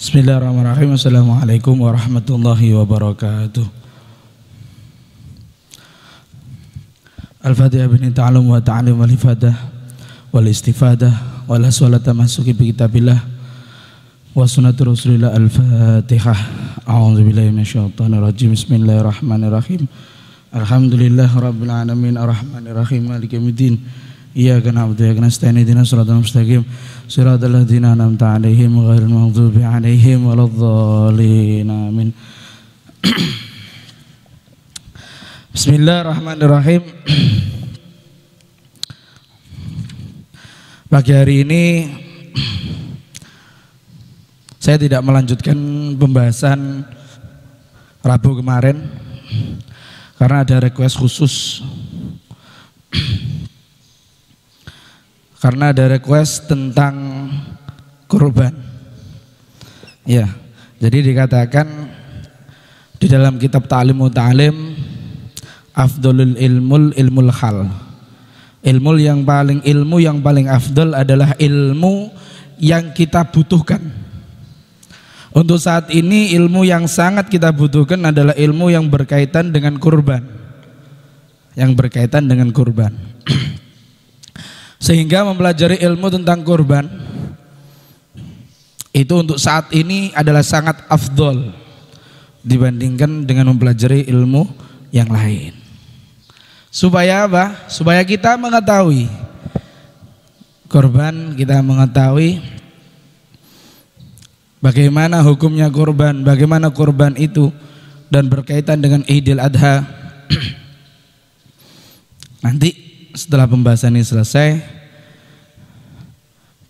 Bismillahirrahmanirrahim. Assalamualaikum warahmatullahi wabarakatuh. Al-Fatihah bin ta'alum wa ta'alim wal ifadah wal istifadah wal aswalata masuki bi kitabillah wa sunnatu rasulillah al-Fatihah. A'udzu billahi minasyaitonir rajim. Bismillahirrahmanirrahim. Alhamdulillah rabbil alamin arrahmanirrahim maliki yaumiddin. Iya kenapa tuh ya kenapa setiap dina surat dalam setiap surat adalah dina nam taalihim ghairul maghdubi alaihim waladzalina amin Bismillahirrahmanirrahim Pagi hari ini saya tidak melanjutkan pembahasan Rabu kemarin karena ada request khusus karena ada request tentang kurban. Ya, jadi dikatakan di dalam kitab Ta'limu Ta'lim afdolul ilmul ilmul hal. Ilmu yang paling ilmu yang paling afdol adalah ilmu yang kita butuhkan. Untuk saat ini ilmu yang sangat kita butuhkan adalah ilmu yang berkaitan dengan kurban. Yang berkaitan dengan kurban. Sehingga mempelajari ilmu tentang kurban itu untuk saat ini adalah sangat afdol dibandingkan dengan mempelajari ilmu yang lain. Supaya apa? Supaya kita mengetahui korban, kita mengetahui bagaimana hukumnya korban, bagaimana korban itu dan berkaitan dengan Idul Adha. Nanti setelah pembahasan ini selesai,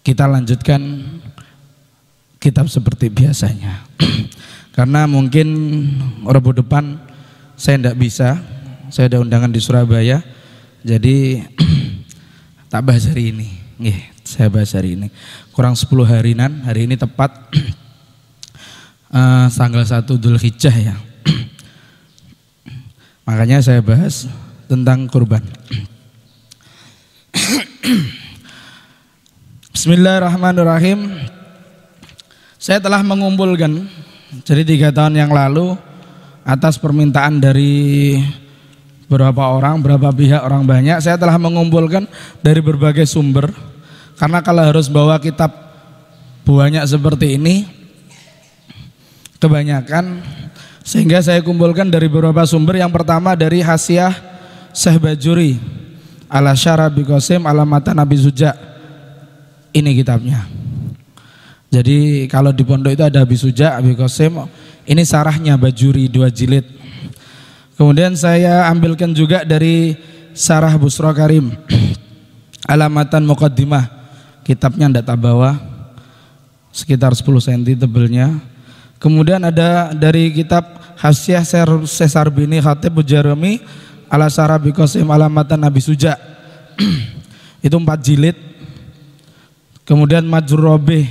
kita lanjutkan kitab seperti biasanya. Karena mungkin Rabu depan saya tidak bisa, saya ada undangan di Surabaya, jadi tak bahas hari ini. Nge, saya bahas hari ini. Kurang 10 harinan, hari ini tepat eh, tanggal 1 Dhul Hijjah ya. Makanya saya bahas tentang kurban. Bismillahirrahmanirrahim. Saya telah mengumpulkan jadi tiga tahun yang lalu atas permintaan dari berapa orang, berapa pihak orang banyak, saya telah mengumpulkan dari berbagai sumber. Karena kalau harus bawa kitab banyak seperti ini, kebanyakan sehingga saya kumpulkan dari beberapa sumber. Yang pertama dari hasiah Syekh Bajuri ala syarah bigosim ala mata Nabi Suja. Ini kitabnya. Jadi kalau di pondok itu ada Abi Suja, Abi Qasim, ini sarahnya Bajuri dua jilid. Kemudian saya ambilkan juga dari Sarah Busro Karim, Alamatan Muqaddimah, kitabnya ndak tabawa, sekitar 10 cm tebelnya. Kemudian ada dari kitab Hasyah Sesar Bini Khatib Bujarami, ala syarah bikosim alamatan Nabi Suja itu empat jilid kemudian majurobe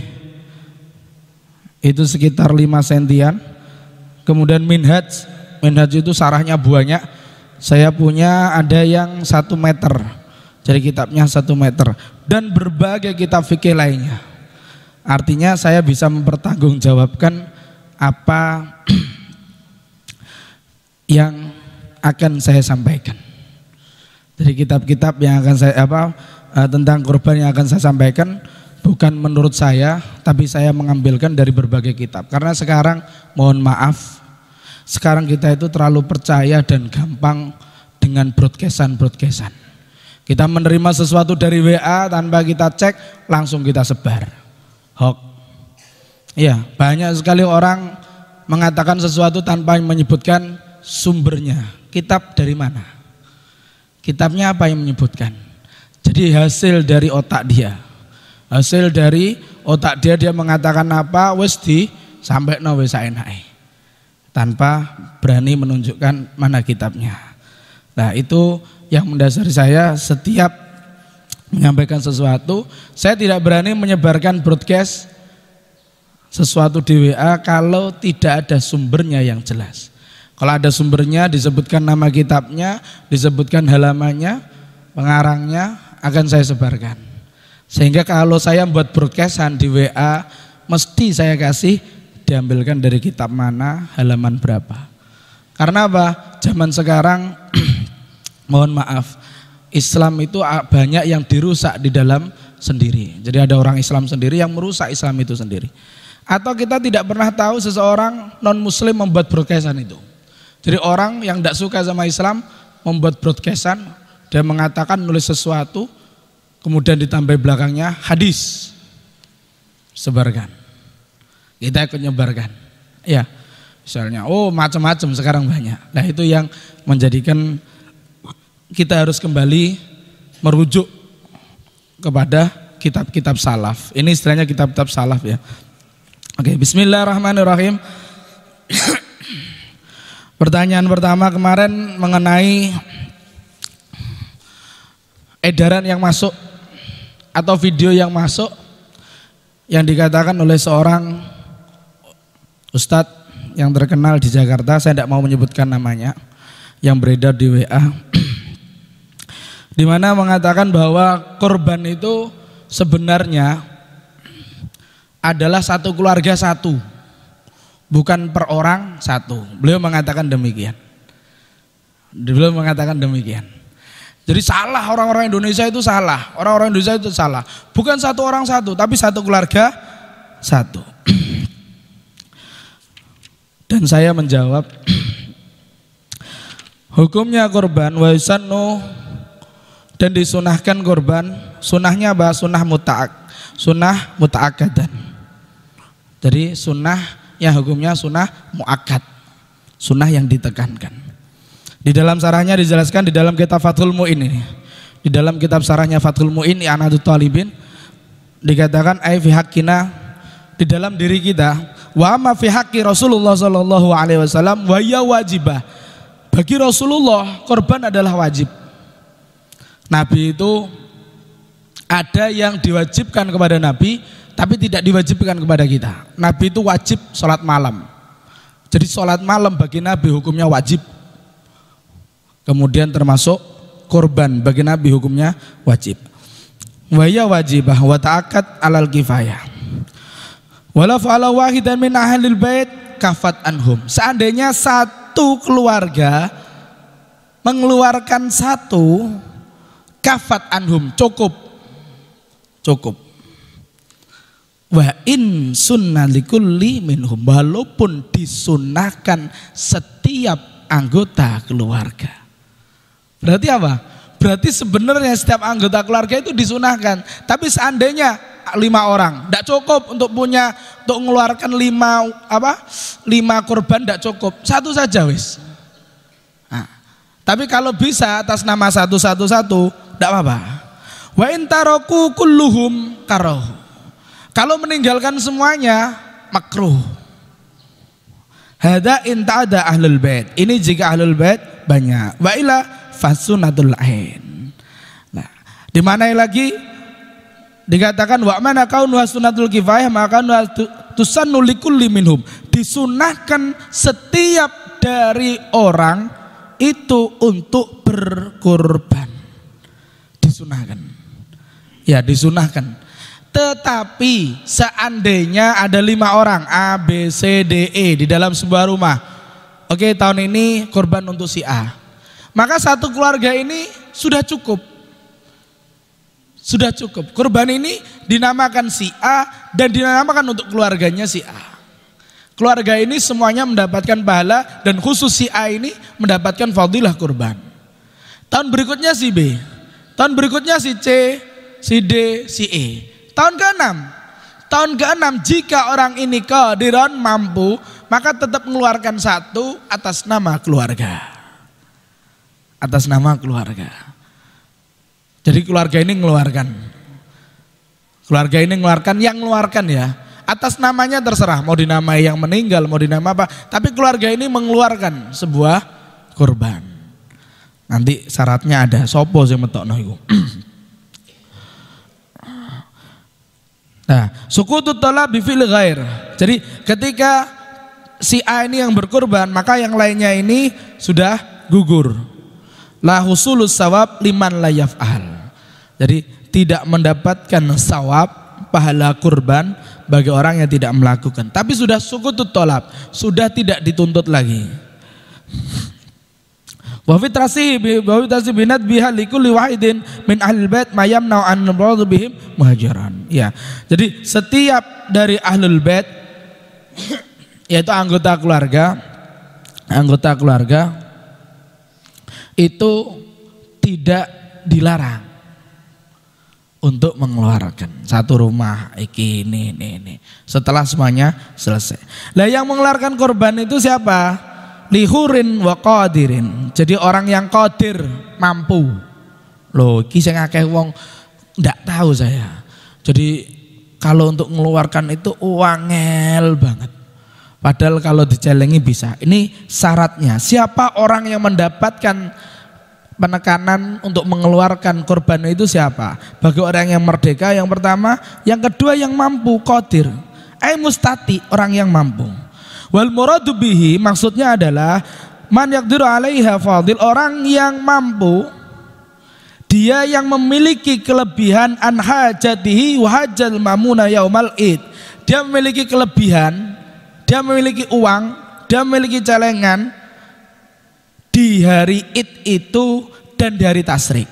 itu sekitar lima sentian kemudian minhaj minhaj itu sarahnya banyak saya punya ada yang satu meter jadi kitabnya satu meter dan berbagai kitab fikih lainnya artinya saya bisa mempertanggungjawabkan apa yang akan saya sampaikan. Dari kitab-kitab yang akan saya apa eh, tentang korban yang akan saya sampaikan bukan menurut saya, tapi saya mengambilkan dari berbagai kitab. Karena sekarang mohon maaf, sekarang kita itu terlalu percaya dan gampang dengan broadcastan-broadcastan. Kita menerima sesuatu dari WA tanpa kita cek, langsung kita sebar. Hoax. Ya, banyak sekali orang mengatakan sesuatu tanpa menyebutkan sumbernya. Kitab dari mana? Kitabnya apa yang menyebutkan? Jadi hasil dari otak dia. Hasil dari otak dia dia mengatakan apa wis di sampai no wis tanpa berani menunjukkan mana kitabnya. Nah, itu yang mendasari saya setiap menyampaikan sesuatu, saya tidak berani menyebarkan broadcast sesuatu di WA kalau tidak ada sumbernya yang jelas. Kalau ada sumbernya disebutkan nama kitabnya, disebutkan halamannya, pengarangnya akan saya sebarkan. Sehingga kalau saya buat broadcastan di WA, mesti saya kasih diambilkan dari kitab mana, halaman berapa. Karena apa? Zaman sekarang mohon maaf, Islam itu banyak yang dirusak di dalam sendiri. Jadi ada orang Islam sendiri yang merusak Islam itu sendiri. Atau kita tidak pernah tahu seseorang non muslim membuat broadcastan itu. Jadi orang yang tidak suka sama Islam membuat broadcastan dan mengatakan nulis sesuatu kemudian ditambah belakangnya hadis sebarkan. Kita ikut nyebarkan. Ya. Misalnya, oh macam-macam sekarang banyak. Nah, itu yang menjadikan kita harus kembali merujuk kepada kitab-kitab salaf. Ini istilahnya kitab-kitab salaf ya. Oke, bismillahirrahmanirrahim. Pertanyaan pertama kemarin mengenai edaran yang masuk atau video yang masuk yang dikatakan oleh seorang ustadz yang terkenal di Jakarta, saya tidak mau menyebutkan namanya, yang beredar di WA, di mana mengatakan bahwa korban itu sebenarnya adalah satu keluarga satu bukan per orang satu. Beliau mengatakan demikian. Beliau mengatakan demikian. Jadi salah orang-orang Indonesia itu salah. Orang-orang Indonesia itu salah. Bukan satu orang satu, tapi satu keluarga satu. Dan saya menjawab, hukumnya korban waisanu dan disunahkan korban sunahnya bahas sunah mutaak sunah mutaakadan jadi sunah yang hukumnya sunnah muakat Sunnah yang ditekankan. Di dalam sarahnya dijelaskan di dalam kitab Fathul Mu'in ini. Di dalam kitab sarahnya Fathul Mu'in I'anatut ya, Talibin dikatakan ai fi haqqina di dalam diri kita wa ma fi haqqi Rasulullah sallallahu alaihi wasallam wa ya wajibah. Bagi Rasulullah korban adalah wajib. Nabi itu ada yang diwajibkan kepada Nabi, tapi tidak diwajibkan kepada kita. Nabi itu wajib sholat malam. Jadi sholat malam bagi Nabi hukumnya wajib. Kemudian termasuk korban bagi Nabi hukumnya wajib. Waya wajibah wa ta'akat alal kifayah. Wala fa'ala wahidan min ahlil bait kafat anhum. Seandainya satu keluarga mengeluarkan satu kafat anhum cukup cukup Wa in sunnalikulli minhum. Walaupun disunahkan setiap anggota keluarga. Berarti apa? Berarti sebenarnya setiap anggota keluarga itu disunahkan. Tapi seandainya lima orang, tidak cukup untuk punya untuk mengeluarkan lima apa? Lima korban tidak cukup, satu saja wis. Nah, tapi kalau bisa atas nama satu satu satu, tidak apa-apa. Wa intaroku kulluhum karohu. Kalau meninggalkan semuanya makruh. Hada ada ahlul bait. Ini jika ahlul bait banyak. Wa ila fasunatul ain. Nah, di mana lagi dikatakan wa mana kau nuasunatul kifayah maka tusannu likulli liminhum Disunahkan setiap dari orang itu untuk berkorban. Disunahkan. Ya, disunahkan. Tetapi seandainya ada lima orang A, B, C, D, E di dalam sebuah rumah. Oke tahun ini korban untuk si A. Maka satu keluarga ini sudah cukup. Sudah cukup. Korban ini dinamakan si A dan dinamakan untuk keluarganya si A. Keluarga ini semuanya mendapatkan pahala dan khusus si A ini mendapatkan fadilah korban. Tahun berikutnya si B, tahun berikutnya si C, si D, si E. Tahun ke-6. Tahun ke-6 jika orang ini kodiron mampu, maka tetap mengeluarkan satu atas nama keluarga. Atas nama keluarga. Jadi keluarga ini mengeluarkan. Keluarga ini mengeluarkan yang mengeluarkan ya. Atas namanya terserah mau dinamai yang meninggal, mau dinamai apa, tapi keluarga ini mengeluarkan sebuah kurban. Nanti syaratnya ada sopo sih metok iku. Nah, suku tutola bifil gair. Jadi ketika si A ini yang berkorban, maka yang lainnya ini sudah gugur. La husulus sawab liman layaf al. Jadi tidak mendapatkan sawab pahala kurban bagi orang yang tidak melakukan. Tapi sudah suku tutolab sudah tidak dituntut lagi. Wa fi wa fi binat biha likulli wahidin min ahlul bait ma an nabadu bihim muhajiran. Ya. Jadi setiap dari ahlul bait yaitu anggota keluarga anggota keluarga itu tidak dilarang untuk mengeluarkan satu rumah iki ini ini ini setelah semuanya selesai. Lah yang mengeluarkan korban itu siapa? lihurin wa qadirin. Jadi orang yang qadir, mampu. Loh, iki sing akeh wong ndak tahu saya. Jadi kalau untuk mengeluarkan itu uangel banget. Padahal kalau dicelengi bisa. Ini syaratnya. Siapa orang yang mendapatkan penekanan untuk mengeluarkan korban itu siapa? Bagi orang yang merdeka yang pertama, yang kedua yang mampu kodir. Eh mustati, orang yang mampu. Wal muradu bihi maksudnya adalah man yaqdiru alaiha fadil orang yang mampu dia yang memiliki kelebihan an hajatihi wahajal mamuna yaumal id dia memiliki kelebihan dia memiliki uang dia memiliki celengan di hari id itu dan di hari tasrik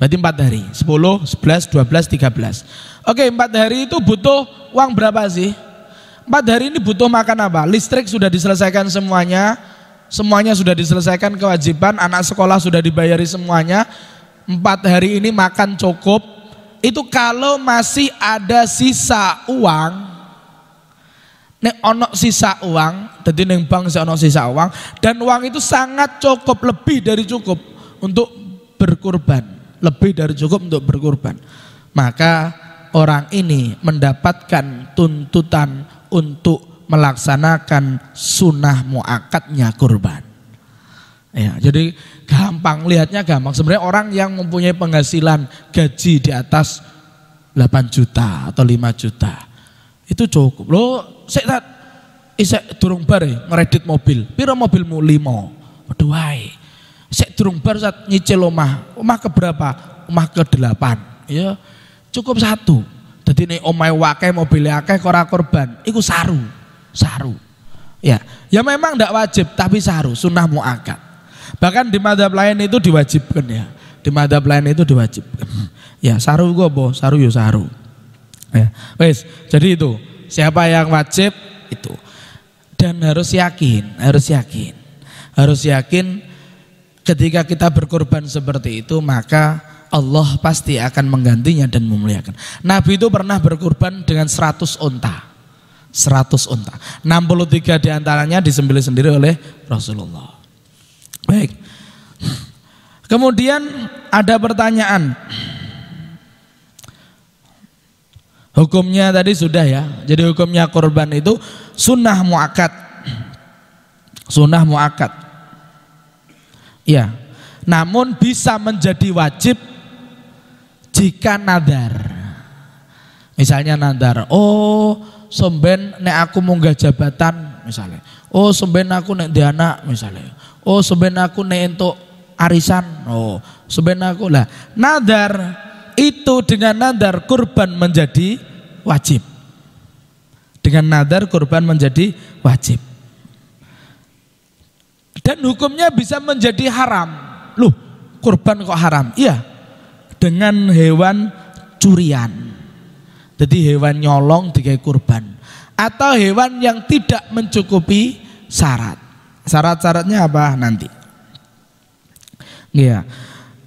berarti empat hari 10, 11, 12, 13 oke empat hari itu butuh uang berapa sih? empat hari ini butuh makan apa? Listrik sudah diselesaikan semuanya, semuanya sudah diselesaikan kewajiban, anak sekolah sudah dibayari semuanya. Empat hari ini makan cukup. Itu kalau masih ada sisa uang, nek onok sisa uang, jadi neng bank si onok sisa uang, dan uang itu sangat cukup lebih dari cukup untuk berkurban, lebih dari cukup untuk berkurban. Maka orang ini mendapatkan tuntutan untuk melaksanakan sunnah muakatnya kurban. Ya, jadi gampang lihatnya gampang. Sebenarnya orang yang mempunyai penghasilan gaji di atas 8 juta atau 5 juta itu cukup. Lo saya isek durung bar ya ngeredit mobil. Piro mobilmu limo. Waduh wae. Sek durung bar saat nyicil omah. Omah ke berapa? Omah ke delapan. Ya, cukup satu. Jadi ini omai wakai mobil akeh kora korban, itu saru, saru. Ya, ya memang tidak wajib tapi saru, sunnah muakat. Bahkan di madhab lain itu diwajibkan ya, di madhab lain itu diwajibkan. Ya saru gue boh, saru yo saru. Ya, ya wes. Jadi itu siapa yang wajib itu dan harus yakin, harus yakin, harus yakin ketika kita berkorban seperti itu maka Allah pasti akan menggantinya dan memuliakan. Nabi itu pernah berkorban dengan 100 unta. 100 unta. 63 diantaranya disembelih sendiri oleh Rasulullah. Baik. Kemudian ada pertanyaan. Hukumnya tadi sudah ya. Jadi hukumnya korban itu sunnah muakat. Sunnah muakat. Ya. Namun bisa menjadi wajib jika nadar. Misalnya nadar, oh semben nek aku munggah jabatan misalnya. Oh semben aku nek diana misalnya. Oh semben aku nek untuk arisan. Oh semben aku lah. Nadar itu dengan nadar kurban menjadi wajib. Dengan nadar kurban menjadi wajib. Dan hukumnya bisa menjadi haram. Loh, kurban kok haram? Iya, dengan hewan curian. Jadi hewan nyolong dikai kurban. Atau hewan yang tidak mencukupi syarat. Syarat-syaratnya apa nanti? Iya.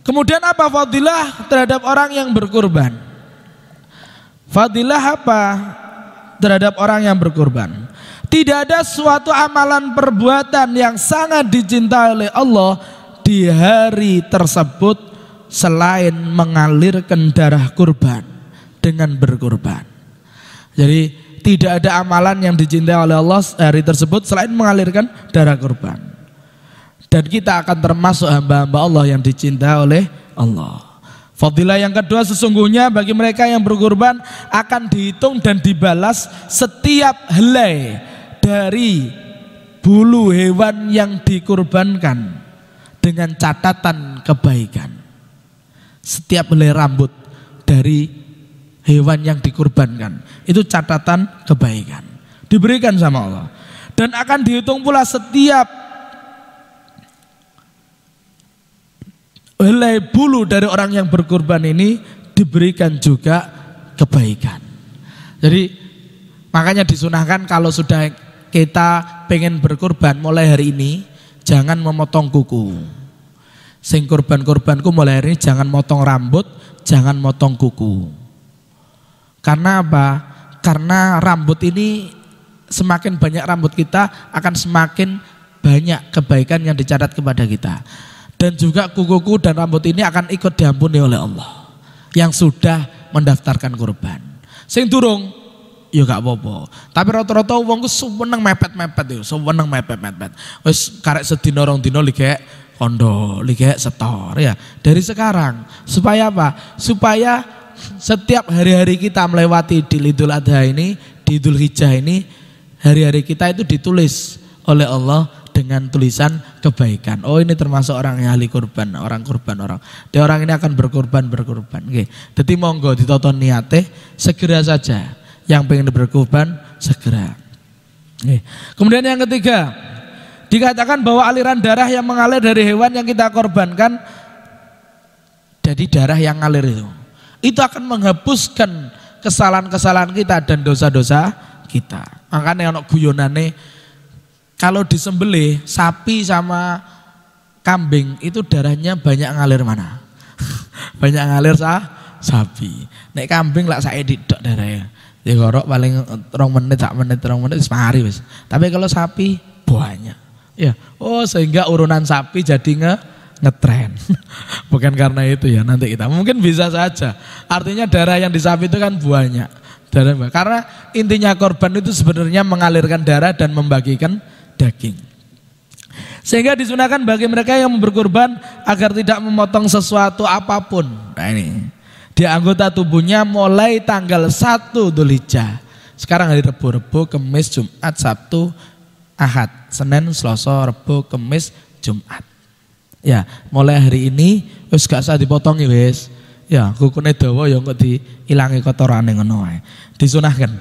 Kemudian apa fadilah terhadap orang yang berkurban? Fadilah apa terhadap orang yang berkurban? Tidak ada suatu amalan perbuatan yang sangat dicintai oleh Allah di hari tersebut selain mengalirkan darah kurban dengan berkurban. Jadi tidak ada amalan yang dicintai oleh Allah hari tersebut selain mengalirkan darah kurban. Dan kita akan termasuk hamba-hamba Allah yang dicintai oleh Allah. Fadilah yang kedua sesungguhnya bagi mereka yang berkurban akan dihitung dan dibalas setiap helai dari bulu hewan yang dikurbankan dengan catatan kebaikan setiap helai rambut dari hewan yang dikurbankan. Itu catatan kebaikan. Diberikan sama Allah. Dan akan dihitung pula setiap helai bulu dari orang yang berkurban ini diberikan juga kebaikan. Jadi makanya disunahkan kalau sudah kita pengen berkurban mulai hari ini jangan memotong kuku. Sing korban-korbanku mulai hari ini jangan motong rambut, jangan motong kuku. Karena apa? Karena rambut ini semakin banyak rambut kita akan semakin banyak kebaikan yang dicatat kepada kita. Dan juga kuku-kuku dan rambut ini akan ikut diampuni oleh Allah yang sudah mendaftarkan korban. Sing durung ya gak apa-apa. Tapi rata-rata wong ku seneng mepet-mepet yo, ya, seneng mepet-mepet. Wis karek sedina rong dina ligek kondo, ligek setor ya. Dari sekarang supaya apa? Supaya setiap hari-hari kita melewati di Idul Adha ini, di Idul Hijjah ini, hari-hari kita itu ditulis oleh Allah dengan tulisan kebaikan. Oh ini termasuk orang yang ahli kurban, orang kurban orang. Dia orang ini akan berkurban berkurban. Oke. Jadi monggo ditonton niate segera saja. Yang pengen berkurban segera. Oke. Kemudian yang ketiga, Dikatakan bahwa aliran darah yang mengalir dari hewan yang kita korbankan jadi darah yang ngalir itu. Itu akan menghapuskan kesalahan-kesalahan kita dan dosa-dosa kita. Makanya anak guyonane kalau disembelih sapi sama kambing itu darahnya banyak ngalir mana? banyak ngalir sah sapi. naik kambing nggak saya didok darahnya. Ya paling rong menit, tak menit, rong menit, semari Tapi kalau sapi banyak. Ya, oh sehingga urunan sapi jadi nge ngetren. Bukan karena itu ya nanti kita. Mungkin bisa saja. Artinya darah yang di sapi itu kan banyak. Darah karena intinya korban itu sebenarnya mengalirkan darah dan membagikan daging. Sehingga disunahkan bagi mereka yang berkorban agar tidak memotong sesuatu apapun. Nah ini. Di anggota tubuhnya mulai tanggal 1 Dzulhijjah. Sekarang hari Rebu, Rebu, Kemis, Jumat, Sabtu, Ahad, Senin, Selasa, Rebo, Kemis, Jumat. Ya, mulai hari ini wis gak usah dipotongi wis. Ya, kukune dawa ya kok diilangi kotorane ngono ae. Disunahkan.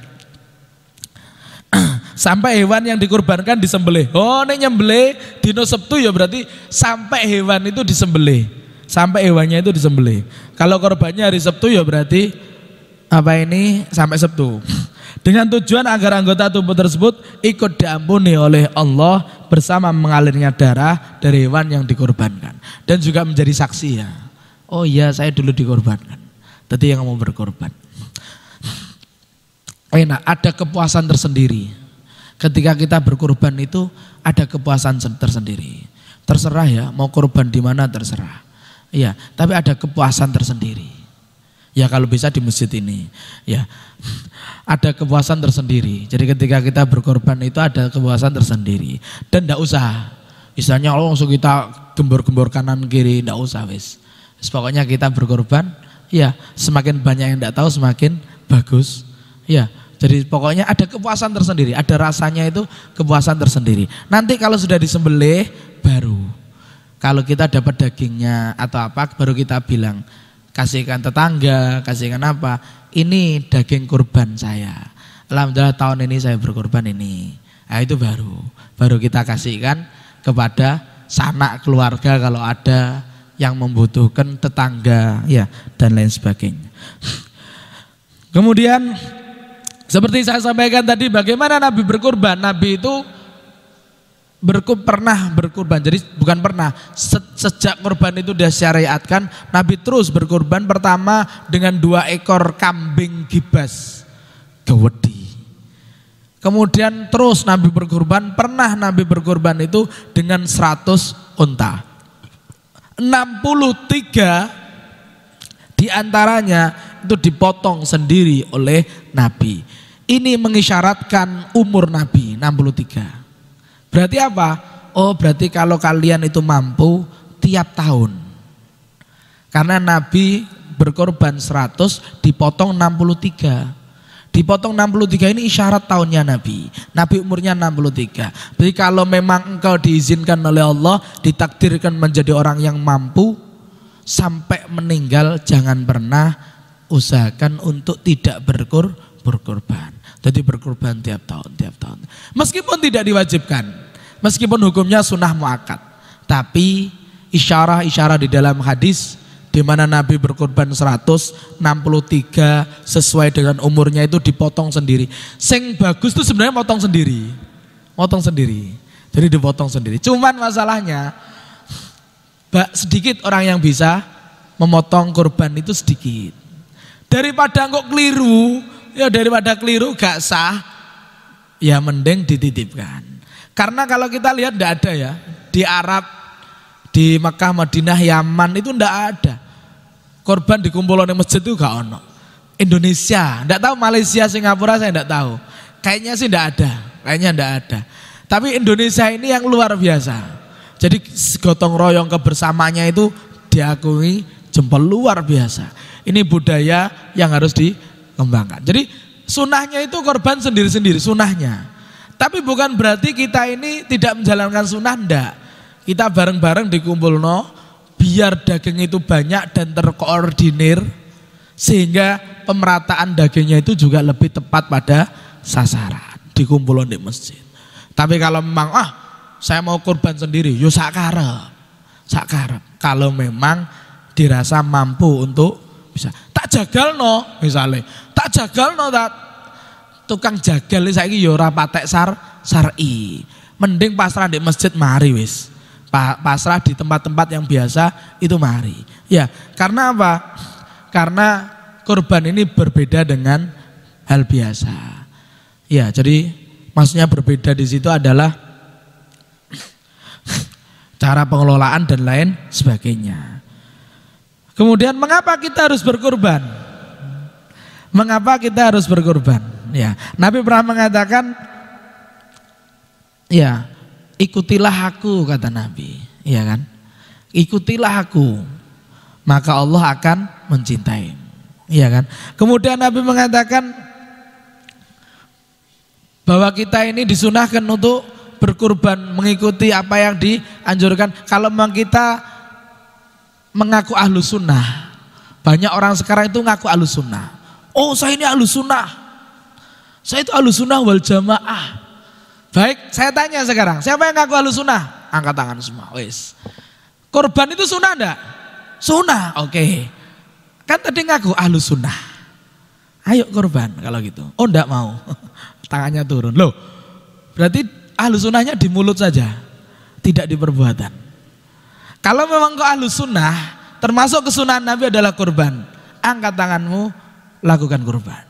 sampai hewan yang dikurbankan disembelih. Oh, nek nyembelih dino Sabtu ya berarti sampai hewan itu disembelih. Sampai hewannya itu disembelih. Kalau korbannya hari Sabtu ya berarti apa ini sampai Sabtu. Dengan tujuan agar anggota tubuh tersebut ikut diampuni oleh Allah bersama mengalirnya darah dari hewan yang dikorbankan. Dan juga menjadi saksi ya. Oh iya saya dulu dikorbankan. Tadi yang mau berkorban. Enak, ada kepuasan tersendiri. Ketika kita berkorban itu ada kepuasan tersendiri. Terserah ya, mau korban di mana terserah. Iya, tapi ada kepuasan tersendiri. Ya kalau bisa di masjid ini. Ya. Ada kepuasan tersendiri. Jadi ketika kita berkorban itu ada kepuasan tersendiri. Dan tidak usah. Misalnya oh, langsung kita gembor-gembor kanan kiri, tidak usah wis. Pokoknya kita berkorban, ya semakin banyak yang tidak tahu semakin bagus. Ya, jadi pokoknya ada kepuasan tersendiri, ada rasanya itu kepuasan tersendiri. Nanti kalau sudah disembelih baru kalau kita dapat dagingnya atau apa baru kita bilang kasihkan tetangga, kasihkan apa. Ini daging kurban saya. Alhamdulillah tahun ini saya berkorban ini. Nah, itu baru. Baru kita kasihkan kepada sanak keluarga kalau ada yang membutuhkan tetangga ya dan lain sebagainya. Kemudian seperti saya sampaikan tadi bagaimana Nabi berkorban? Nabi itu berku, pernah berkorban. Jadi bukan pernah, set, Sejak korban itu sudah syariatkan, Nabi terus berkorban pertama dengan dua ekor kambing gibas. Gawedi. Kemudian terus Nabi berkorban, pernah Nabi berkorban itu dengan 100 unta. 63 diantaranya itu dipotong sendiri oleh Nabi. Ini mengisyaratkan umur Nabi 63. Berarti apa? Oh berarti kalau kalian itu mampu tiap tahun. Karena Nabi berkorban 100 dipotong 63. Dipotong 63 ini isyarat tahunnya Nabi. Nabi umurnya 63. Jadi kalau memang engkau diizinkan oleh Allah, ditakdirkan menjadi orang yang mampu, sampai meninggal jangan pernah usahakan untuk tidak berkur, berkorban. Jadi berkorban tiap tahun, tiap tahun. Meskipun tidak diwajibkan, meskipun hukumnya sunnah muakat, tapi isyarah-isyarah di dalam hadis di mana Nabi berkorban 163 sesuai dengan umurnya itu dipotong sendiri. Sing bagus itu sebenarnya potong sendiri. Potong sendiri. Jadi dipotong sendiri. Cuman masalahnya sedikit orang yang bisa memotong korban itu sedikit. Daripada kok keliru, ya daripada keliru gak sah, ya mending dititipkan. Karena kalau kita lihat tidak ada ya di Arab di Mekah, Madinah, Yaman itu ndak ada. Korban dikumpul di masjid itu gak ono. Indonesia, ndak tahu Malaysia, Singapura saya ndak tahu. Kayaknya sih ndak ada, kayaknya ndak ada. Tapi Indonesia ini yang luar biasa. Jadi gotong royong kebersamanya itu diakui jempol luar biasa. Ini budaya yang harus dikembangkan. Jadi sunahnya itu korban sendiri-sendiri, sunahnya. Tapi bukan berarti kita ini tidak menjalankan sunnah, ndak. Kita bareng-bareng dikumpulno biar daging itu banyak dan terkoordinir sehingga pemerataan dagingnya itu juga lebih tepat pada sasaran dikumpul di masjid. Tapi kalau memang ah saya mau kurban sendiri, yo sakara, sakara. Kalau memang dirasa mampu untuk bisa tak jagal no misalnya tak jagal no tak tukang jagal ini saya ini Yora patek sar sari mending pasrah di masjid mari wis pasrah di tempat-tempat yang biasa itu mari. Ya, karena apa? Karena kurban ini berbeda dengan hal biasa. Ya, jadi maksudnya berbeda di situ adalah cara pengelolaan dan lain sebagainya. Kemudian mengapa kita harus berkorban? Mengapa kita harus berkorban? Ya, Nabi pernah mengatakan ya, ikutilah aku kata Nabi, iya kan? Ikutilah aku, maka Allah akan mencintai. Iya kan? Kemudian Nabi mengatakan bahwa kita ini disunahkan untuk berkurban mengikuti apa yang dianjurkan. Kalau memang kita mengaku ahlu sunnah, banyak orang sekarang itu ngaku ahlu sunnah. Oh saya ini ahlu sunnah, saya itu ahlu sunnah wal jamaah. Baik, saya tanya sekarang, siapa yang ngaku halus sunnah? Angkat tangan semua, wis. Korban itu sunnah enggak? Sunnah, oke. Okay. Kan tadi ngaku ahlu sunnah. Ayo korban kalau gitu. Oh enggak mau, tangannya turun. Loh, berarti ahlu sunnahnya di mulut saja, tidak di perbuatan. Kalau memang kau ahlu sunnah, termasuk kesunahan Nabi adalah korban. Angkat tanganmu, lakukan korban.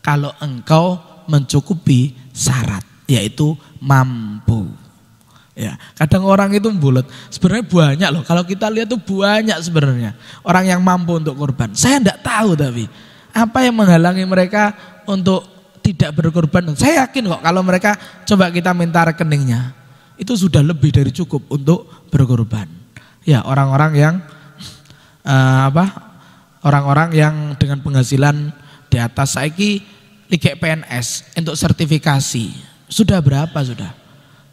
Kalau engkau mencukupi syarat yaitu mampu. Ya, kadang orang itu bulat. Sebenarnya banyak loh. Kalau kita lihat tuh banyak sebenarnya orang yang mampu untuk korban. Saya tidak tahu tapi apa yang menghalangi mereka untuk tidak berkorban. Saya yakin kok kalau mereka coba kita minta rekeningnya itu sudah lebih dari cukup untuk berkorban. Ya, orang-orang yang uh, apa? Orang-orang yang dengan penghasilan di atas saiki like PNS untuk sertifikasi sudah berapa sudah?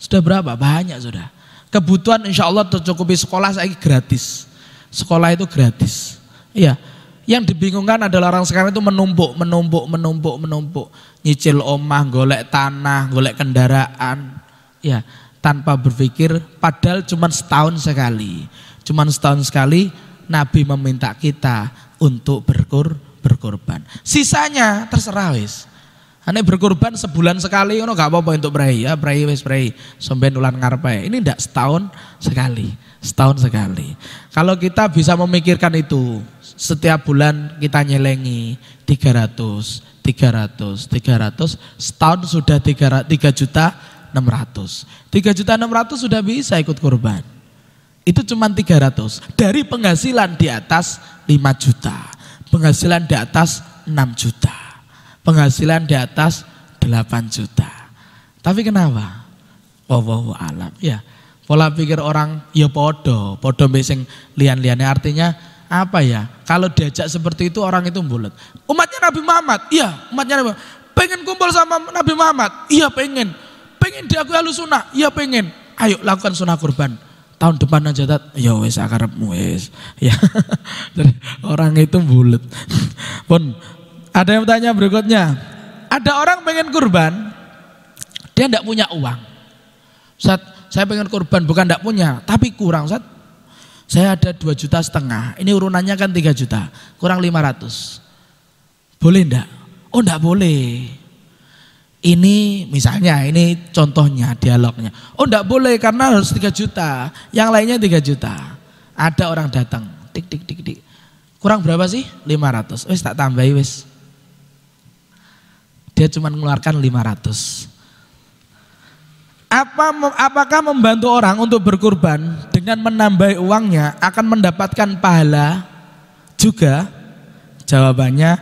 Sudah berapa? Banyak sudah. Kebutuhan insya Allah tercukupi sekolah saya gratis. Sekolah itu gratis. Iya. Yang dibingungkan adalah orang sekarang itu menumpuk, menumpuk, menumpuk, menumpuk. Nyicil omah, golek tanah, golek kendaraan. Ya, tanpa berpikir padahal cuma setahun sekali. Cuma setahun sekali Nabi meminta kita untuk berkur berkorban. Sisanya terserah wis. Ane berkorban sebulan sekali, ono gak apa-apa untuk berai, ya berai wes berai, sampai ulan ngarpe. Ini ndak setahun sekali, setahun sekali. Kalau kita bisa memikirkan itu, setiap bulan kita nyelengi 300, 300, 300, setahun sudah 3, 3 juta 600. 3 juta 600 sudah bisa ikut korban. Itu cuma 300 dari penghasilan di atas 5 juta, penghasilan di atas 6 juta penghasilan di atas 8 juta. Tapi kenapa? Wallahu alam. Ya, pola pikir orang ya podo, podo beseng lian-liannya artinya apa ya? Kalau diajak seperti itu orang itu bulat. Umatnya Nabi Muhammad, iya umatnya Nabi Muhammad. Pengen kumpul sama Nabi Muhammad, iya pengen. Pengen diakui halus sunnah, iya pengen. Ayo lakukan sunnah kurban. Tahun depan aja tat, ya wes akar wes. Ya, orang itu bulat. Pun ada yang bertanya berikutnya. Ada orang pengen kurban, dia tidak punya uang. Saat saya pengen kurban bukan tidak punya, tapi kurang. Saat saya ada dua juta setengah, ini urunannya kan tiga juta, kurang lima ratus. Boleh tidak? Oh tidak boleh. Ini misalnya, ini contohnya dialognya. Oh tidak boleh karena harus tiga juta, yang lainnya tiga juta. Ada orang datang, tik tik tik tik. Kurang berapa sih? Lima 500. Wis tak tambahi wis. Dia cuma mengeluarkan 500. Apa, apakah membantu orang untuk berkurban dengan menambah uangnya akan mendapatkan pahala juga? Jawabannya,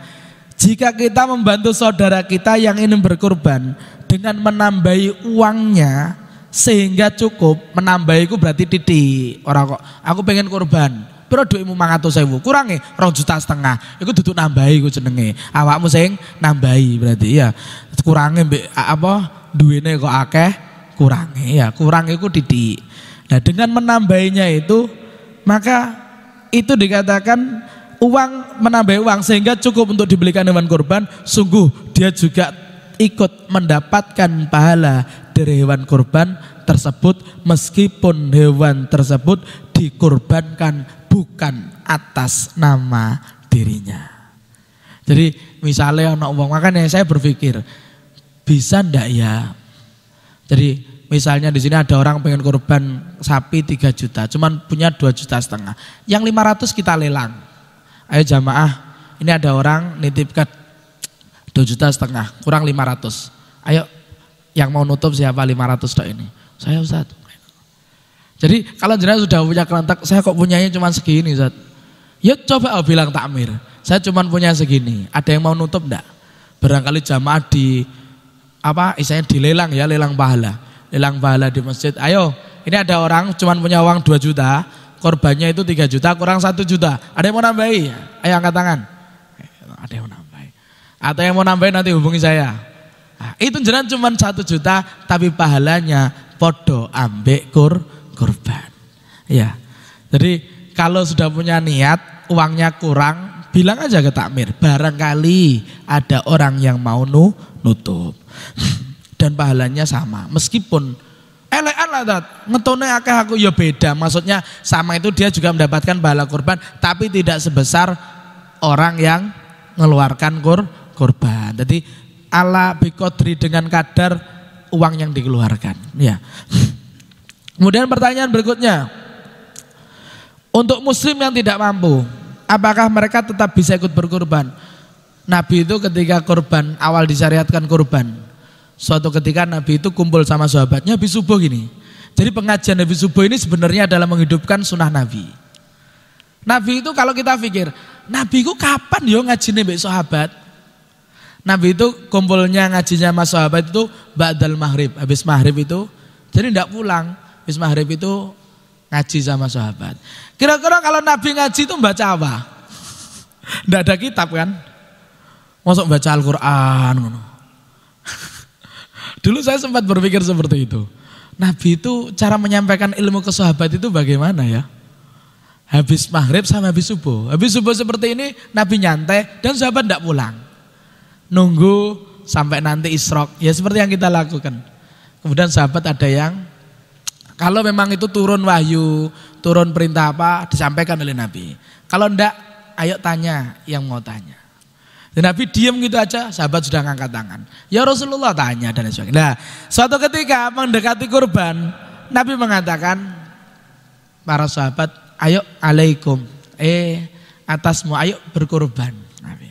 jika kita membantu saudara kita yang ingin berkurban dengan menambahi uangnya sehingga cukup, menambahiku berarti titik. Orang kok, aku pengen kurban. Piro duitmu bu kurangi rong juta setengah. Iku duduk nambahi iku jenenge. Awakmu sing nambahi berarti ya. kurangi mbek apa duitnya kok akeh kurangi ya. kurangi iku didi. Nah, dengan menambahinya itu maka itu dikatakan uang menambah uang sehingga cukup untuk dibelikan hewan kurban. Sungguh dia juga ikut mendapatkan pahala dari hewan kurban tersebut meskipun hewan tersebut dikurbankan bukan atas nama dirinya. Jadi misalnya anak uang makanya saya berpikir bisa ndak ya? Jadi misalnya di sini ada orang pengen korban sapi 3 juta, cuman punya 2 juta setengah. Yang 500 kita lelang. Ayo jamaah, ini ada orang nitipkan ke 2 juta setengah, kurang 500. Ayo yang mau nutup siapa 500 dok ini? Saya Ustaz. Jadi kalau jenazah sudah punya kelentak, saya kok punyanya cuma segini, Zat. Ya coba oh, bilang takmir, saya cuma punya segini. Ada yang mau nutup enggak? Barangkali jamaah di apa istilahnya dilelang ya, lelang pahala. Lelang pahala di masjid. Ayo, ini ada orang cuma punya uang 2 juta, korbannya itu 3 juta, kurang 1 juta. Ada yang mau nambahi? Ayo angkat tangan. Ada yang mau nambahi. Atau yang mau nambahin nanti hubungi saya. Nah, itu jenazah cuma satu juta, tapi pahalanya podo ambek kur kurban. Ya. Jadi kalau sudah punya niat, uangnya kurang, bilang aja ke takmir, barangkali ada orang yang mau nu, nutup. Dan pahalanya sama, meskipun elek aladat ngetone akeh aku ya beda maksudnya sama itu dia juga mendapatkan pahala korban, tapi tidak sebesar orang yang mengeluarkan kur, kurban jadi ala bikotri dengan kadar uang yang dikeluarkan ya Kemudian pertanyaan berikutnya. Untuk muslim yang tidak mampu, apakah mereka tetap bisa ikut berkorban? Nabi itu ketika korban, awal disyariatkan korban. Suatu ketika Nabi itu kumpul sama sahabatnya Nabi subuh gini. Jadi pengajian Nabi subuh ini sebenarnya adalah menghidupkan sunnah Nabi. Nabi itu kalau kita pikir, Nabi itu kapan yo ngaji nih sahabat? Nabi itu kumpulnya ngajinya sama sahabat itu ba'dal maghrib, habis maghrib itu. Jadi tidak pulang habis maghrib itu ngaji sama sahabat. Kira-kira kalau Nabi ngaji itu baca apa? Tidak ada kitab kan? Masuk baca Al-Quran. Dulu saya sempat berpikir seperti itu. Nabi itu cara menyampaikan ilmu ke sahabat itu bagaimana ya? Habis maghrib sama habis subuh. Habis subuh seperti ini Nabi nyantai dan sahabat tidak pulang. Nunggu sampai nanti isrok. Ya seperti yang kita lakukan. Kemudian sahabat ada yang kalau memang itu turun wahyu, turun perintah apa, disampaikan oleh Nabi. Kalau enggak, ayo tanya yang mau tanya. Dan Nabi diam gitu aja, sahabat sudah ngangkat tangan. Ya Rasulullah tanya dan sebagainya. Nah, suatu ketika mendekati kurban, Nabi mengatakan, para sahabat, ayo alaikum, eh atasmu, ayo berkorban. Nabi.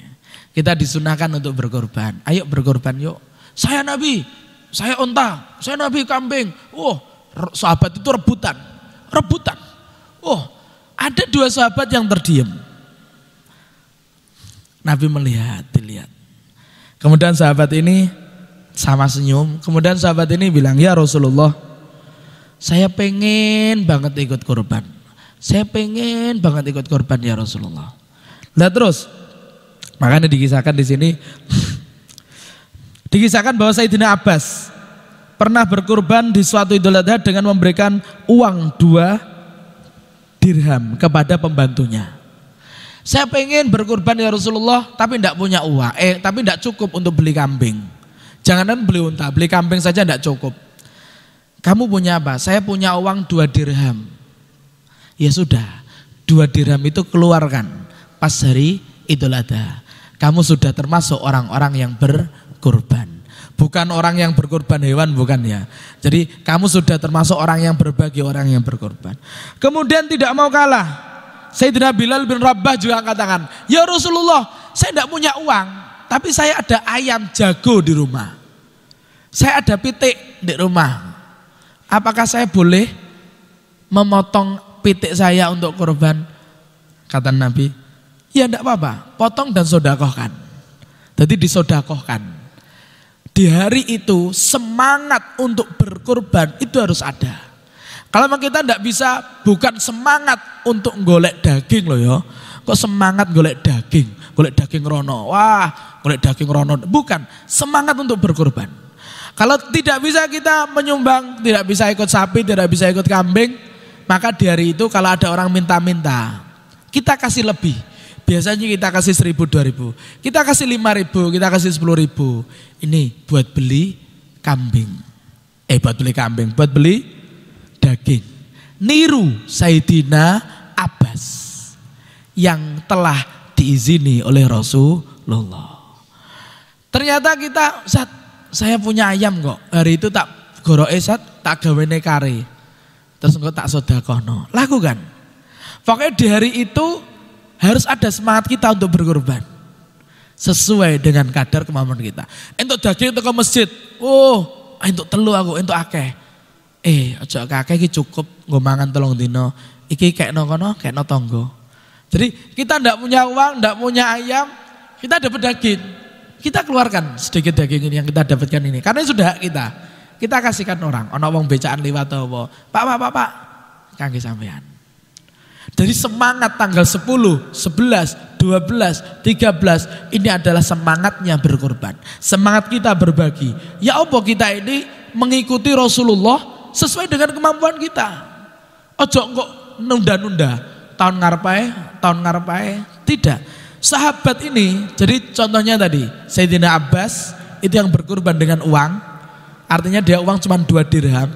Kita disunahkan untuk berkorban, ayo berkorban yuk. Saya Nabi, saya unta, saya Nabi kambing, oh Sahabat itu rebutan, rebutan. Oh, ada dua sahabat yang terdiam. Nabi melihat, dilihat. Kemudian sahabat ini sama senyum. Kemudian sahabat ini bilang, ya Rasulullah, saya pengen banget ikut korban. Saya pengen banget ikut korban ya Rasulullah. Nah terus, makanya dikisahkan di sini, dikisahkan bahwa Sayyidina Abbas pernah berkurban di suatu idul adha dengan memberikan uang dua dirham kepada pembantunya. Saya pengen berkurban ya Rasulullah, tapi tidak punya uang. Eh, tapi tidak cukup untuk beli kambing. Janganan beli unta, beli kambing saja tidak cukup. Kamu punya apa? Saya punya uang dua dirham. Ya sudah, dua dirham itu keluarkan pas hari Idul Adha. Kamu sudah termasuk orang-orang yang berkurban bukan orang yang berkorban hewan bukan ya. Jadi kamu sudah termasuk orang yang berbagi orang yang berkorban. Kemudian tidak mau kalah. Sayyidina Bilal bin Rabah juga katakan, "Ya Rasulullah, saya tidak punya uang, tapi saya ada ayam jago di rumah. Saya ada pitik di rumah. Apakah saya boleh memotong pitik saya untuk korban?" Kata Nabi, "Ya tidak apa-apa, potong dan sodakohkan." Jadi disodakohkan. Di hari itu semangat untuk berkorban itu harus ada. Kalau kita tidak bisa bukan semangat untuk golek daging loh ya. Kok semangat golek daging? Golek daging rono. Wah, golek daging rono. Bukan, semangat untuk berkorban. Kalau tidak bisa kita menyumbang, tidak bisa ikut sapi, tidak bisa ikut kambing, maka di hari itu kalau ada orang minta-minta, kita kasih lebih. Biasanya kita kasih seribu, dua ribu. Kita kasih lima ribu, kita kasih sepuluh ribu. Ini buat beli kambing. Eh buat beli kambing, buat beli daging. Niru Saidina Abbas. Yang telah diizini oleh Rasulullah. Ternyata kita, saat saya punya ayam kok. Hari itu tak goro esat tak gawe kare. Terus enggak tak sodakono. lakukan Pokoknya di hari itu harus ada semangat kita untuk berkorban. Sesuai dengan kadar kemampuan kita. Entuk daging itu ke masjid. Oh, entuk telur aku, entuk akeh. Eh, aja akeh iki cukup nggo mangan dino. Iki kayak no kono, kayak no tonggo. Jadi kita ndak punya uang, ndak punya ayam, kita dapat daging. Kita keluarkan sedikit daging ini yang kita dapatkan ini. Karena sudah kita. Kita kasihkan orang. Ono wong becaan liwat apa. Pak, pak, pak, pak. Kangge sampean. Jadi semangat tanggal 10, 11, 12, 13 ini adalah semangatnya berkorban. Semangat kita berbagi. Ya apa kita ini mengikuti Rasulullah sesuai dengan kemampuan kita. Ojo kok nunda-nunda tahun ngarepae, tahun ngarepae. Tidak. Sahabat ini jadi contohnya tadi Sayyidina Abbas itu yang berkorban dengan uang. Artinya dia uang cuma dua dirham.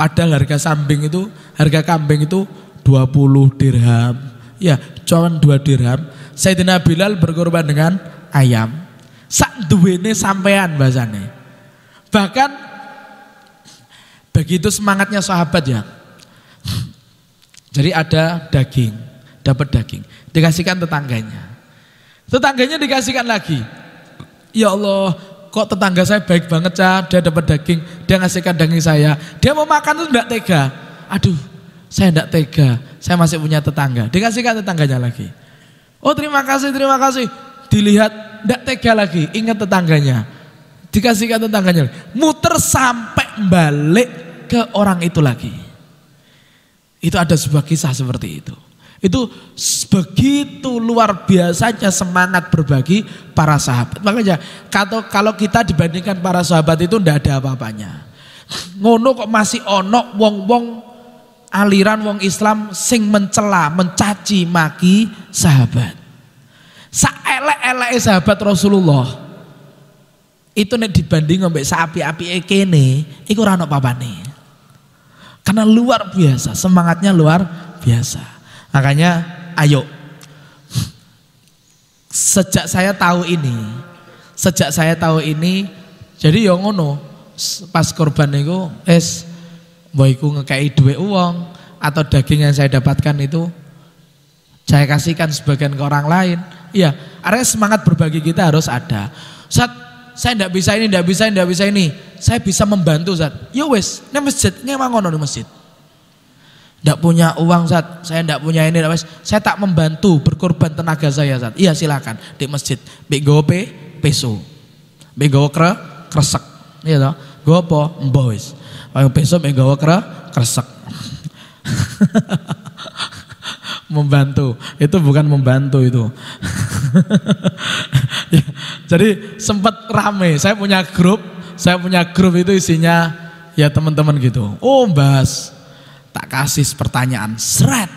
Padahal harga samping itu, harga kambing itu 20 dirham. Ya, cuman 2 dirham. Sayyidina Bilal berkorban dengan ayam. Sak duwene sampean bahasane. Bahkan begitu semangatnya sahabat ya. Jadi ada daging, dapat daging, dikasihkan tetangganya. Tetangganya dikasihkan lagi. Ya Allah, kok tetangga saya baik banget ya, dia dapat daging, dia ngasihkan daging saya. Dia mau makan itu enggak tega. Aduh, saya tidak tega, saya masih punya tetangga. Dikasihkan tetangganya lagi. Oh terima kasih, terima kasih. Dilihat, tidak tega lagi, ingat tetangganya. Dikasihkan tetangganya lagi. Muter sampai balik ke orang itu lagi. Itu ada sebuah kisah seperti itu. Itu begitu luar biasanya semangat berbagi para sahabat. Makanya kalau kalau kita dibandingkan para sahabat itu tidak ada apa-apanya. Ngono kok masih onok wong-wong aliran wong Islam sing mencela, mencaci maki sahabat. Saelek-eleke sahabat Rasulullah. Itu nek dibanding ngombe sapi-api kene, iku ora ono papane. Karena luar biasa, semangatnya luar biasa. Makanya ayo sejak saya tahu ini, sejak saya tahu ini, jadi yo ngono pas korban niku es Boyku ngekei duit uang atau daging yang saya dapatkan itu saya kasihkan sebagian ke orang lain. Iya, artinya semangat berbagi kita harus ada. Saat saya tidak bisa ini, tidak bisa ini, tidak bisa ini. Saya bisa membantu saat. Ya wes, ini masjid, ini emang ngono di masjid. Tidak punya uang saat, saya tidak punya ini, wes. Saya tak membantu berkorban tenaga saya saat. Iya silakan di masjid. Bego pe peso, bego kre kresek. Iya toh. Gue apa? boys, wis. besok besok mek kera kresek. membantu. Itu bukan membantu itu. jadi sempat rame. Saya punya grup, saya punya grup itu isinya ya teman-teman gitu. Oh, Mbas. Tak kasih pertanyaan. Seret.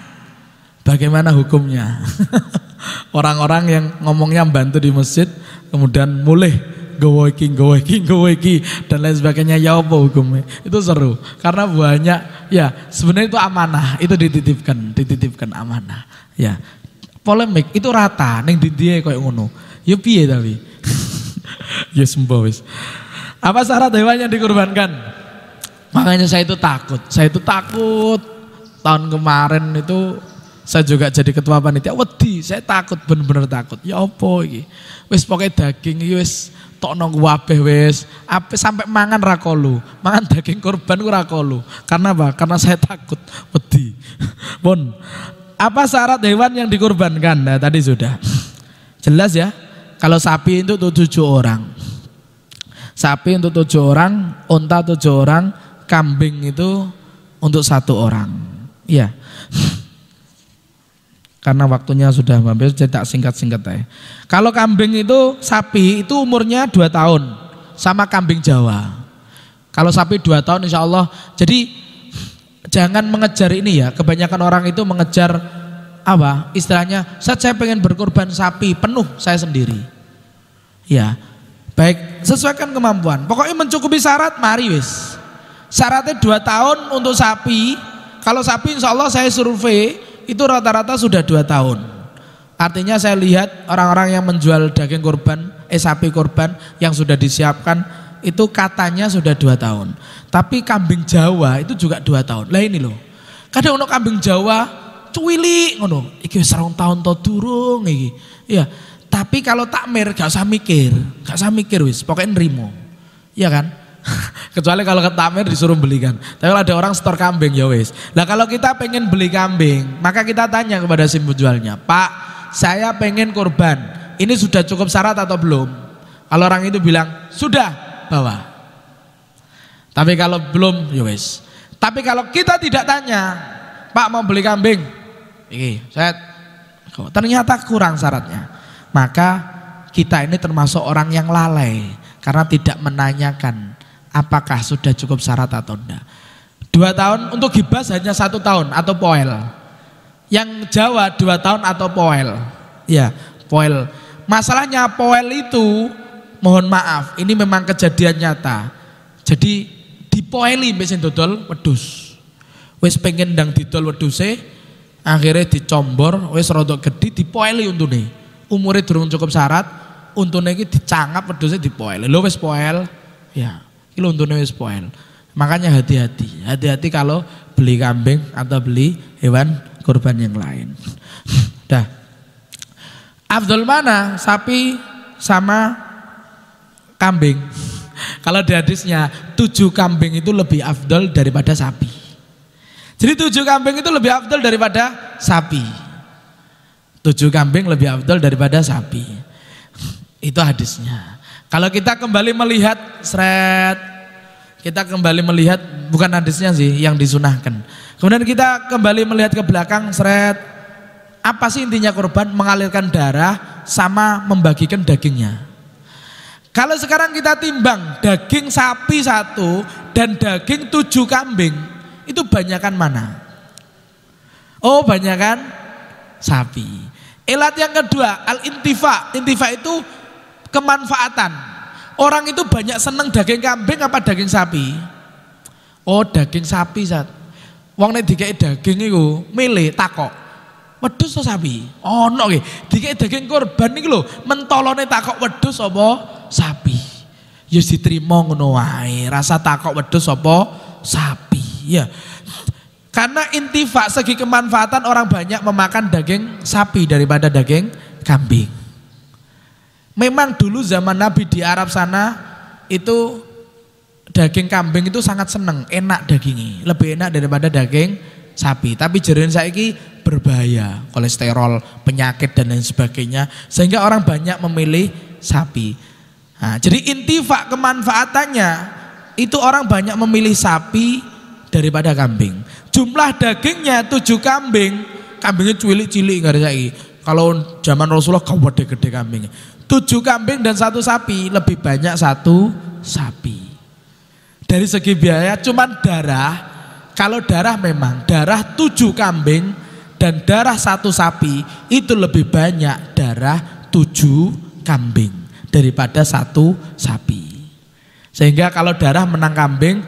Bagaimana hukumnya? Orang-orang yang ngomongnya membantu di masjid kemudian mulih gowoki, gowoki, gowoki, dan lain sebagainya ya apa hukumnya. Itu seru karena banyak ya sebenarnya itu amanah, itu dititipkan, dititipkan amanah. Ya. Polemik itu rata di dia kayak ngono. Ya piye tapi? ya sembuh wis. Apa syarat hewan yang dikurbankan? Makanya saya itu takut. Saya itu takut tahun kemarin itu saya juga jadi ketua panitia wedi saya takut bener-bener takut ya apa iki wis pokoke daging iki wis tokno wabeh wis. Ape sampai mangan rakolu mangan daging kurban ku rakolu Karena apa? Karena saya takut wedi. Pun apa syarat hewan yang dikurbankan Nah, tadi sudah. Jelas ya? Kalau sapi itu tujuh orang. Sapi untuk tujuh orang, unta tujuh orang, kambing itu untuk satu orang. Iya karena waktunya sudah mampir, jadi tak singkat-singkat ya. Kalau kambing itu sapi itu umurnya 2 tahun sama kambing Jawa. Kalau sapi 2 tahun insya Allah. Jadi jangan mengejar ini ya. Kebanyakan orang itu mengejar apa? Istilahnya saya, saya pengen berkorban sapi penuh saya sendiri. Ya. Baik, sesuaikan kemampuan. Pokoknya mencukupi syarat mari wis. Syaratnya 2 tahun untuk sapi. Kalau sapi insya Allah saya survei itu rata-rata sudah dua tahun. Artinya saya lihat orang-orang yang menjual daging korban, eh sapi korban yang sudah disiapkan itu katanya sudah dua tahun. Tapi kambing Jawa itu juga dua tahun. Lah ini loh. Kadang untuk kambing Jawa cuwili ngono. Iki wis tahun to durung iki. Ya, tapi kalau takmir gak usah mikir, gak usah mikir wis, pokoknya nrimo. Iya kan? Kecuali kalau ke Tamir disuruh belikan. Tapi kalau ada orang store kambing ya wes. Nah kalau kita pengen beli kambing, maka kita tanya kepada si penjualnya, Pak, saya pengen kurban. Ini sudah cukup syarat atau belum? Kalau orang itu bilang sudah, bawa. Tapi kalau belum, ya wes. Tapi kalau kita tidak tanya, Pak mau beli kambing, ini saya ternyata kurang syaratnya. Maka kita ini termasuk orang yang lalai karena tidak menanyakan Apakah sudah cukup syarat atau tidak? Dua tahun untuk gibas hanya satu tahun atau poel. Yang Jawa dua tahun atau poel. Ya, poel. Masalahnya poel itu mohon maaf, ini memang kejadian nyata. Jadi di dipoeli mesin dodol wedus. Wis pengen ndang didol weduse, akhirnya dicombor, wis rodok gede dipoeli untune. Umurnya durung cukup syarat, untune iki dicangap di poel. Lho wis poel. Ya. Ini untungnya wis poel. Makanya hati-hati, hati-hati kalau beli kambing atau beli hewan kurban yang lain. Dah. Abdul mana sapi sama kambing. Kalau di hadisnya tujuh kambing itu lebih Abdul daripada sapi. Jadi tujuh kambing itu lebih Abdul daripada sapi. Tujuh kambing lebih Abdul daripada sapi. Itu hadisnya. Kalau kita kembali melihat seret, kita kembali melihat bukan hadisnya sih yang disunahkan. Kemudian kita kembali melihat ke belakang seret. Apa sih intinya korban mengalirkan darah sama membagikan dagingnya? Kalau sekarang kita timbang daging sapi satu dan daging tujuh kambing, itu banyakan mana? Oh banyakan sapi. Elat yang kedua, al-intifa. Intifa itu kemanfaatan. Orang itu banyak seneng daging kambing apa daging sapi? Oh, daging sapi saat. Wong nek dikei daging itu, milih takok. wedus atau sapi? Oh no, nggih. Dikei daging korban iki loh mentolone takok wedus apa sapi. Ya diterima ngono Rasa takok wedus apa sapi. Ya. Karena intifak segi kemanfaatan orang banyak memakan daging sapi daripada daging kambing. Memang dulu zaman Nabi di Arab sana itu daging kambing itu sangat seneng, enak dagingnya, lebih enak daripada daging sapi. Tapi jerin saya ini berbahaya, kolesterol, penyakit dan lain sebagainya, sehingga orang banyak memilih sapi. Nah, jadi intifak kemanfaatannya itu orang banyak memilih sapi daripada kambing. Jumlah dagingnya tujuh kambing, kambingnya cilik-cilik nggak ada Kalau zaman Rasulullah kau gede kambingnya Tujuh kambing dan satu sapi, lebih banyak satu sapi. Dari segi biaya cuman darah, kalau darah memang darah tujuh kambing dan darah satu sapi itu lebih banyak darah tujuh kambing daripada satu sapi. Sehingga kalau darah menang kambing,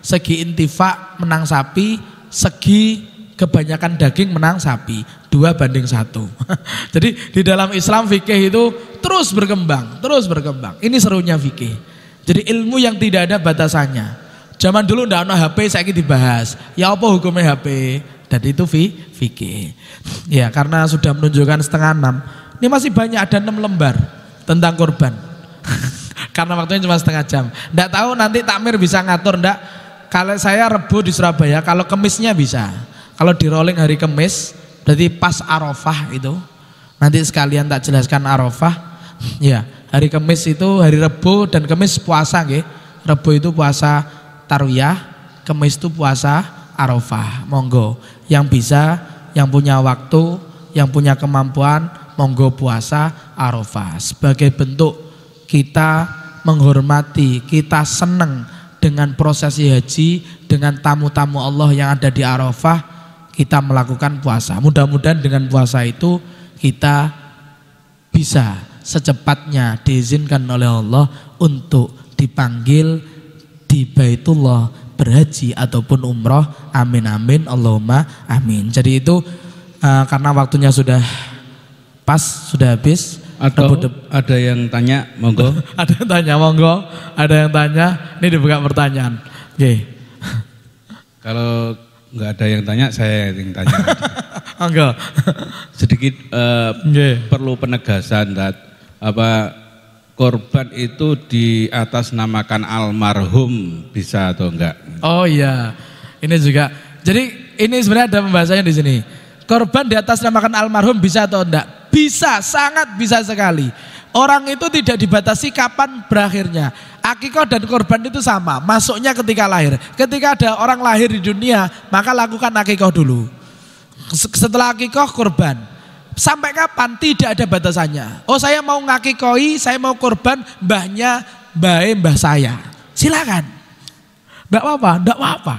segi intifak menang sapi, segi kebanyakan daging menang sapi dua banding satu. Jadi di dalam Islam fikih itu terus berkembang, terus berkembang. Ini serunya fikih. Jadi ilmu yang tidak ada batasannya. Zaman dulu ndak ada HP, saya dibahas. Ya apa hukumnya HP? Dan itu fi, fikih. Ya karena sudah menunjukkan setengah enam. Ini masih banyak ada enam lembar tentang korban. karena waktunya cuma setengah jam. tidak tahu nanti takmir bisa ngatur ndak? Kalau saya rebu di Surabaya, kalau kemisnya bisa. Kalau di rolling hari kemis, Berarti pas Arafah itu nanti sekalian tak jelaskan Arafah. Ya, hari Kamis itu hari Rebo dan Kamis puasa nggih. Rebo itu puasa tarwiyah, Kamis itu puasa Arafah. Monggo yang bisa, yang punya waktu, yang punya kemampuan monggo puasa Arafah sebagai bentuk kita menghormati, kita seneng dengan prosesi haji, dengan tamu-tamu Allah yang ada di Arafah kita melakukan puasa. Mudah-mudahan dengan puasa itu kita bisa secepatnya diizinkan oleh Allah untuk dipanggil di Baitullah berhaji ataupun umroh. Amin amin Allahumma amin. Jadi itu uh, karena waktunya sudah pas sudah habis atau ada yang tanya monggo ada yang tanya monggo ada yang tanya ini dibuka pertanyaan oke okay. kalau Enggak ada yang tanya, saya yang tanya. Ah, enggak. Sedikit uh, eh, yeah. perlu penegasan, Dad. Apa korban itu di atas namakan almarhum bisa atau enggak? Oh iya, ini juga. Jadi ini sebenarnya ada pembahasannya di sini. Korban di atas namakan almarhum bisa atau enggak? Bisa, sangat bisa sekali. Orang itu tidak dibatasi kapan berakhirnya. Akikah dan korban itu sama, masuknya ketika lahir. Ketika ada orang lahir di dunia, maka lakukan akikah dulu. Setelah akikah korban. Sampai kapan tidak ada batasannya. Oh saya mau ngakikoi, saya mau korban mbahnya, mbah mbah saya. Silakan. tidak apa-apa, tidak apa-apa.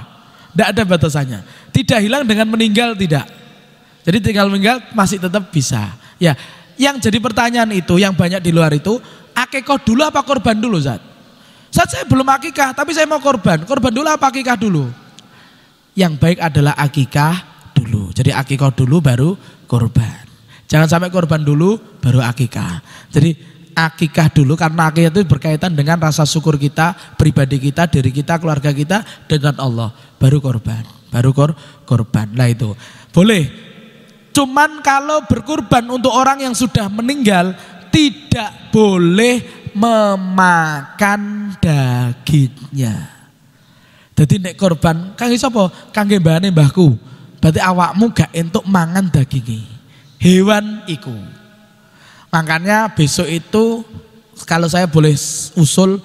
tidak ada batasannya. Tidak hilang dengan meninggal tidak. Jadi tinggal meninggal masih tetap bisa. Ya, yang jadi pertanyaan itu yang banyak di luar itu akikah dulu apa korban dulu Zat? Saat saya belum akikah, tapi saya mau korban. Korban dulu apa akikah dulu? Yang baik adalah akikah dulu. Jadi akikah dulu baru korban. Jangan sampai korban dulu baru akikah. Jadi akikah dulu karena akikah itu berkaitan dengan rasa syukur kita, pribadi kita, diri kita, keluarga kita dengan Allah. Baru korban, baru kor korban. Nah itu. Boleh. Cuman kalau berkorban untuk orang yang sudah meninggal tidak boleh memakan dagingnya. Jadi nek korban kangge sopo Kang mbane mbahku. Berarti awakmu gak entuk mangan dagingi. Hewan iku. Makanya besok itu kalau saya boleh usul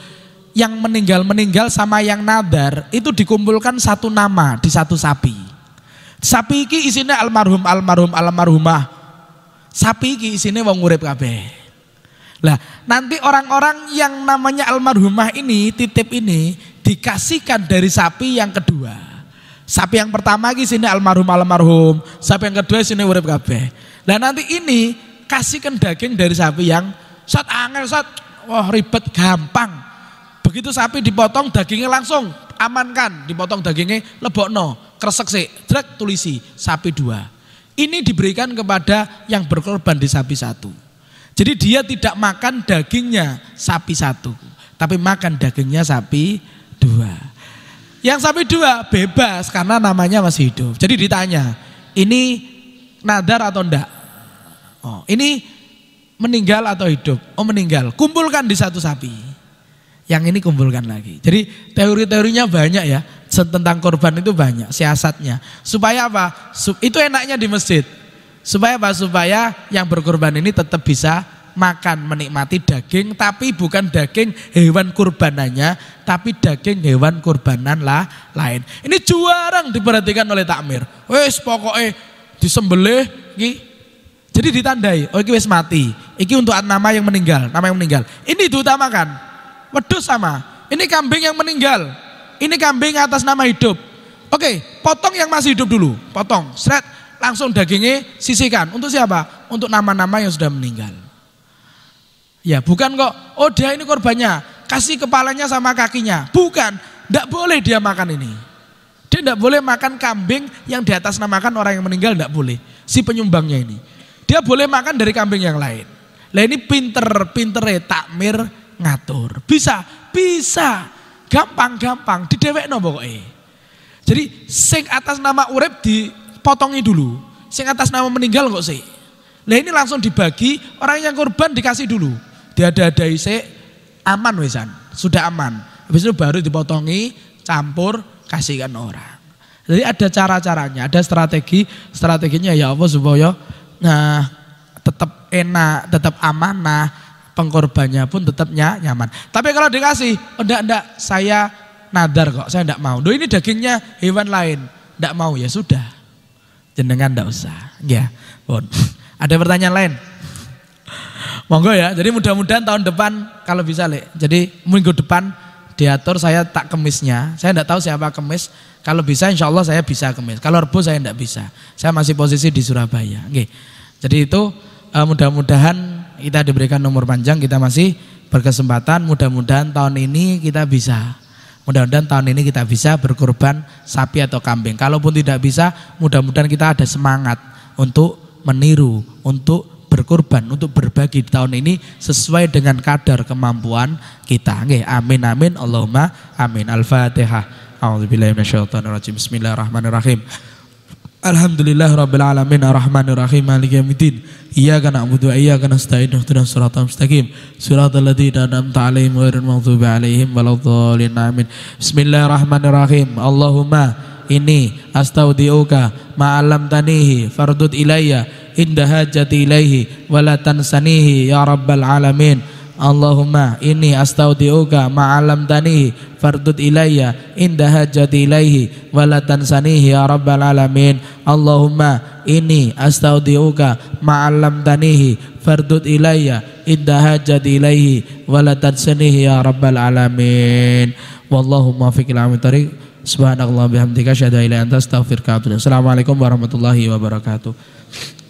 yang meninggal-meninggal sama yang nadar itu dikumpulkan satu nama di satu sapi. Sapi iki isinya almarhum, almarhum, almarhumah. Sapi iki isinya wong urip kabeh. Lah, nanti orang-orang yang namanya almarhumah ini, titip ini dikasihkan dari sapi yang kedua. Sapi yang pertama di sini almarhum almarhum, sapi yang kedua sini urip kabeh. Lah nanti ini kasihkan daging dari sapi yang sat angel sat wah ribet gampang. Begitu sapi dipotong dagingnya langsung amankan, dipotong dagingnya lebokno, kresek sik, drek tulisi sapi dua. Ini diberikan kepada yang berkorban di sapi satu. Jadi dia tidak makan dagingnya sapi satu, tapi makan dagingnya sapi dua. Yang sapi dua bebas karena namanya masih hidup. Jadi ditanya, ini nadar atau enggak? Oh, ini meninggal atau hidup? Oh meninggal. Kumpulkan di satu sapi. Yang ini kumpulkan lagi. Jadi teori-teorinya banyak ya tentang korban itu banyak siasatnya. Supaya apa? Itu enaknya di masjid. Supaya apa? Supaya yang berkorban ini tetap bisa makan, menikmati daging, tapi bukan daging hewan kurbanannya, tapi daging hewan kurbanan lah lain. Ini juarang diperhatikan oleh takmir. Wes pokoknya disembelih, jadi ditandai, oh ini wes mati. Iki untuk nama yang meninggal, nama yang meninggal. Ini diutamakan. wedus sama. Ini kambing yang meninggal. Ini kambing atas nama hidup. Oke, potong yang masih hidup dulu. Potong. seret langsung dagingnya sisihkan. Untuk siapa? Untuk nama-nama yang sudah meninggal. Ya, bukan kok, oh dia ini korbannya, kasih kepalanya sama kakinya. Bukan, tidak boleh dia makan ini. Dia tidak boleh makan kambing yang di atas namakan orang yang meninggal, tidak boleh. Si penyumbangnya ini. Dia boleh makan dari kambing yang lain. Lah ini pinter, pinter ya takmir ngatur. Bisa, bisa. Gampang-gampang, di dewek no pokoknya. Jadi sing atas nama urep di potongi dulu. Sing atas nama meninggal kok sih. Nah ini langsung dibagi, orang yang korban dikasih dulu. Diada-adai sih, aman wesan, sudah aman. Habis itu baru dipotongi, campur, kasihkan orang. Jadi ada cara-caranya, ada strategi, strateginya ya Allah supaya nah tetap enak, tetap amanah, pengkorbannya pun tetapnya nyaman. Tapi kalau dikasih, oh, enggak enggak saya nadar kok, saya enggak mau. Duh ini dagingnya hewan lain, enggak mau ya sudah jenengan ndak usah. Ya, Bon. Ada pertanyaan lain? Monggo ya. Jadi mudah-mudahan tahun depan kalau bisa le. Jadi minggu depan diatur saya tak kemisnya. Saya ndak tahu siapa kemis. Kalau bisa insya Allah saya bisa kemis. Kalau rebu saya ndak bisa. Saya masih posisi di Surabaya. Oke. Jadi itu eh, mudah-mudahan kita diberikan nomor panjang. Kita masih berkesempatan. Mudah-mudahan tahun ini kita bisa Mudah-mudahan tahun ini kita bisa berkorban sapi atau kambing. Kalaupun tidak bisa, mudah-mudahan kita ada semangat untuk meniru, untuk berkorban, untuk berbagi di tahun ini sesuai dengan kadar kemampuan kita. amin amin Allahumma amin. Al-Fatihah. A'udzubillahi Bismillahirrahmanirrahim. Alhamdulillah Rabbil Alamin Ar-Rahmanir Rahim Maliki Yawmiddin Iyaka na'budu wa iyyaka nasta'in surat surah mustaqim Siratal ladzina an'amta 'alaihim ghairil maghdubi 'alaihim waladdallin Amin Bismillahirrahmanirrahim Allahumma ini astaudiuka ma'alam tanihi fardud ilayya inda hajati ilaihi wala tansanihi ya rabbal alamin Allahumma inni astaudiuka ma'alam tanihi fardud ilayya inda hajati ilaihi walatan sanihi ya rabbal alamin Allahumma inni astaudiuka ma'alam tanihi fardud ilayya inda hajati ilaihi walatan sanihi ya rabbal alamin wallahu muwaffiq ila tarik Subhanallah bihamdika syada ilai anta astaghfiruka assalamualaikum warahmatullahi wabarakatuh